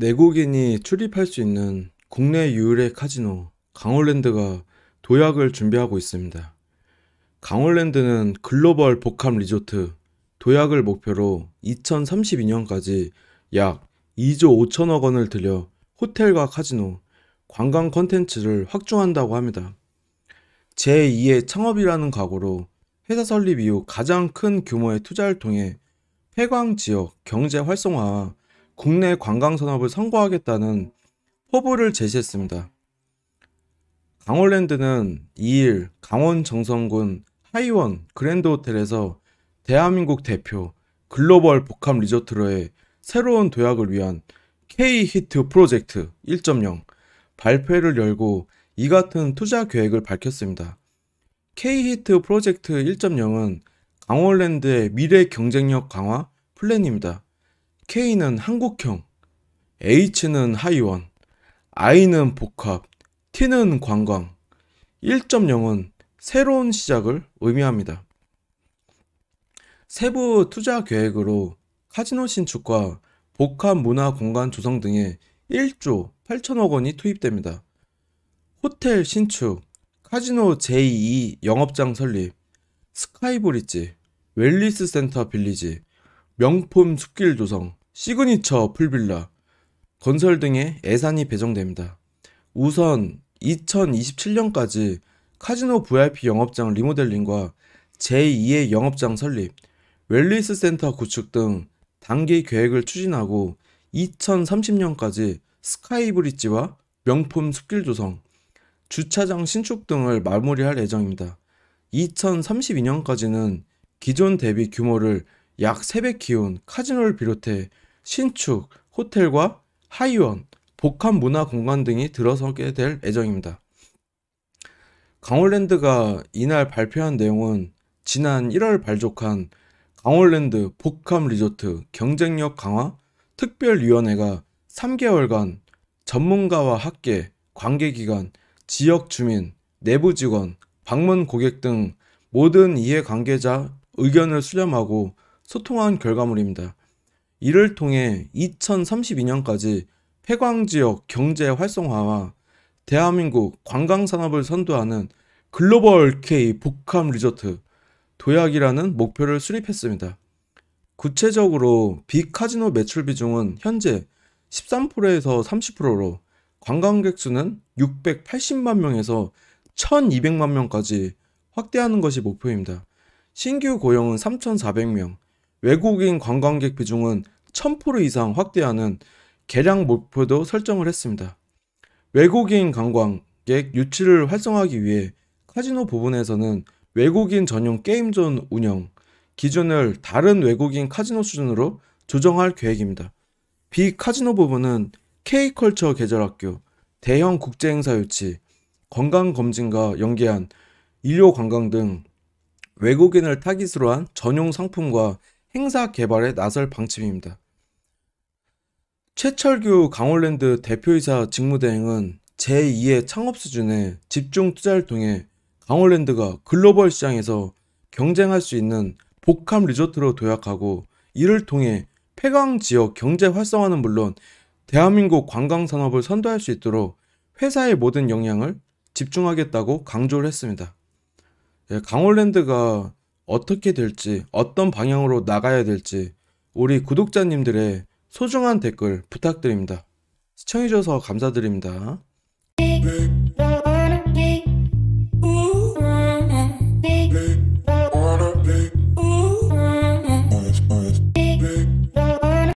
내국인이 출입할 수 있는 국내 유일의 카지노 강홀랜드가 도약을 준비하고 있습니다. 강홀랜드는 글로벌 복합 리조트 도약을 목표로 2032년까지 약 2조 5천억 원을 들여 호텔과 카지노, 관광 콘텐츠를 확충한다고 합니다. 제2의 창업이라는 각오로 회사 설립 이후 가장 큰 규모의 투자를 통해 폐광 지역 경제 활성화와 국내 관광 산업을 선고하겠다는 포부를 제시했습니다. 강원랜드는 2일 강원 정선군 하이원 그랜드 호텔에서 대한민국 대표 글로벌 복합 리조트로의 새로운 도약을 위한 K-히트 프로젝트 1.0 발표회를 열고 이 같은 투자 계획을 밝혔습니다. K-히트 프로젝트 1.0은 강원랜드의 미래 경쟁력 강화 플랜입니다. K는 한국형, H는 하이원, I는 복합, T는 관광. 1.0은 새로운 시작을 의미합니다. 세부 투자 계획으로 카지노 신축과 복합 문화 공간 조성 등에 1조 8천억 원이 투입됩니다. 호텔 신축, 카지노 제2 영업장 설립, 스카이브릿지, 웰리스 센터 빌리지, 명품 숲길 조성, 시그니처 풀빌라, 건설 등의 예산이 배정됩니다. 우선 2027년까지 카지노 VIP 영업장 리모델링과 제2의 영업장 설립, 웰리스 센터 구축 등 단기 계획을 추진하고 2030년까지 스카이 브릿지와 명품 숲길 조성, 주차장 신축 등을 마무리할 예정입니다. 2032년까지는 기존 대비 규모를 약 3배 키운 카지노를 비롯해 신축, 호텔과 하이원, 복합문화공간 등이 들어서게 될 예정입니다. 강원랜드가 이날 발표한 내용은 지난 1월 발족한 강원랜드 복합리조트 경쟁력 강화 특별위원회가 3개월간 전문가와 학계, 관계기관, 지역 주민, 내부 직원, 방문 고객 등 모든 이해관계자 의견을 수렴하고 소통한 결과물입니다. 이를 통해 2032년까지 폐광 지역 경제 활성화와 대한민국 관광 산업을 선도하는 글로벌 K 복합 리조트 도약이라는 목표를 수립했습니다. 구체적으로 비카지노 매출 비중은 현재 13%에서 30%로 관광객 수는 680만 명에서 1200만 명까지 확대하는 것이 목표입니다. 신규 고용은 3,400명, 외국인 관광객 비중은 1000% 이상 확대하는 계량 목표도 설정을 했습니다. 외국인 관광객 유치를 활성화하기 위해 카지노 부분에서는 외국인 전용 게임존 운영 기준을 다른 외국인 카지노 수준으로 조정할 계획입니다. 비카지노 부분은 K컬처 계절학교, 대형 국제행사 유치, 건강검진과 연계한 인류관광등 외국인을 타깃으로 한 전용 상품과 행사 개발에 나설 방침입니다. 최철규 강원랜드 대표이사 직무대행은 제2의 창업 수준의 집중 투자를 통해 강원랜드가 글로벌 시장에서 경쟁할 수 있는 복합 리조트로 도약하고 이를 통해 폐강 지역 경제 활성화는 물론 대한민국 관광 산업을 선도할 수 있도록 회사의 모든 역량을 집중하겠다고 강조를 했습니다. 예, 강원랜드가 어떻게 될지, 어떤 방향으로 나가야 될지 우리 구독자님들의 소중한 댓글 부탁드립니다. 시청해주셔서 감사드립니다. 네.